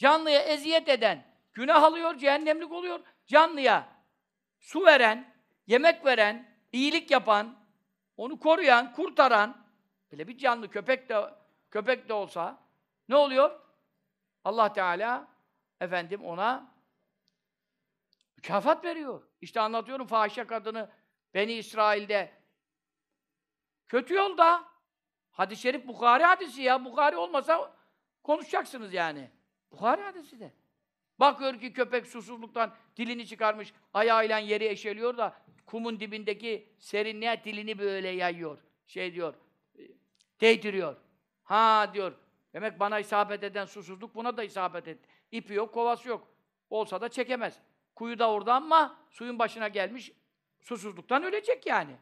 canlıya eziyet eden, günah alıyor, cehennemlik oluyor. Canlıya su veren, yemek veren, iyilik yapan, onu koruyan, kurtaran, bile bir canlı köpek de köpek de olsa ne oluyor? Allah Teala efendim ona mükafat veriyor. İşte anlatıyorum fahişe kadını Beni İsrail'de kötü yolda hadis-i şerif Bukhari hadisi ya. Bukhari olmasa konuşacaksınız yani. Bukhari hadisi de. Bakıyor ki köpek susuzluktan dilini çıkarmış, ayağıyla yeri eşeliyor da kumun dibindeki serinliğe dilini böyle yayıyor. Şey diyor, e, değdiriyor. Ha diyor, demek bana isabet eden susuzluk buna da isabet etti. İpi yok, kovası yok. Olsa da çekemez. Kuyu da orada ama suyun başına gelmiş, susuzluktan ölecek yani.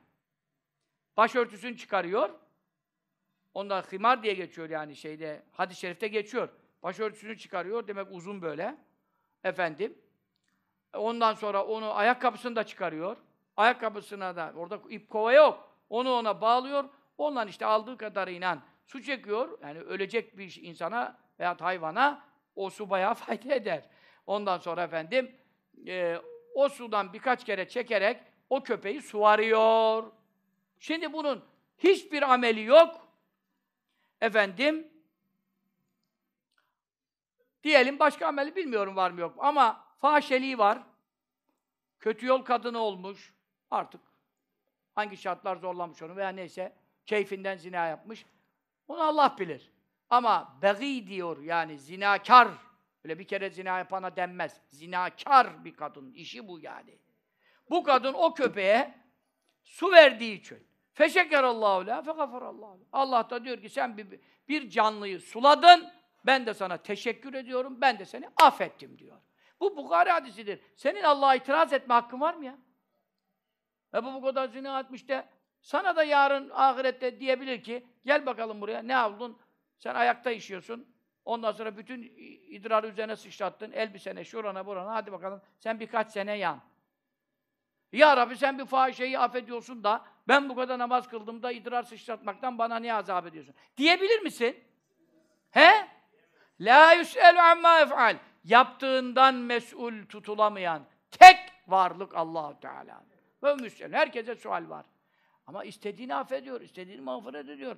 Başörtüsünü çıkarıyor. Ondan himar diye geçiyor yani şeyde, hadis-i şerifte geçiyor. Başörtüsünü çıkarıyor. Demek uzun böyle. Efendim. E, ondan sonra onu ayakkabısını da çıkarıyor. Ayakkabısına da orada ip kova yok. Onu ona bağlıyor. Ondan işte aldığı kadar inan su çekiyor. Yani ölecek bir insana veya hayvana o su bayağı fayda eder. Ondan sonra efendim e, o sudan birkaç kere çekerek o köpeği suvarıyor. Şimdi bunun hiçbir ameli yok. Efendim Diyelim başka ameli bilmiyorum var mı yok mu. Ama fahşeliği var. Kötü yol kadını olmuş. Artık hangi şartlar zorlamış onu veya neyse keyfinden zina yapmış. Onu Allah bilir. Ama begi diyor yani zinakar. Öyle bir kere zina yapana denmez. Zinakar bir kadın. işi bu yani. Bu kadın o köpeğe su verdiği için. Feşekerallahu la fegafarallahu. Allah da diyor ki sen bir, bir canlıyı suladın, ben de sana teşekkür ediyorum, ben de seni affettim diyor. Bu Bukhari hadisidir. Senin Allah'a itiraz etme hakkın var mı ya? Ebu bu kadar zina etmiş de sana da yarın ahirette diyebilir ki gel bakalım buraya ne avlun? Sen ayakta işiyorsun. Ondan sonra bütün idrarı üzerine sıçrattın. Elbisene, şurana, burana. Hadi bakalım sen birkaç sene yan. Ya Rabbi sen bir fahişeyi affediyorsun da ben bu kadar namaz kıldığımda idrar sıçratmaktan bana niye azap ediyorsun? Diyebilir misin? He? La yüselu amma ef'al. Yaptığından mesul tutulamayan tek varlık Allahu Teala. Ve Müslüman Herkese sual var. Ama istediğini affediyor, istediğini mağfiret ediyor.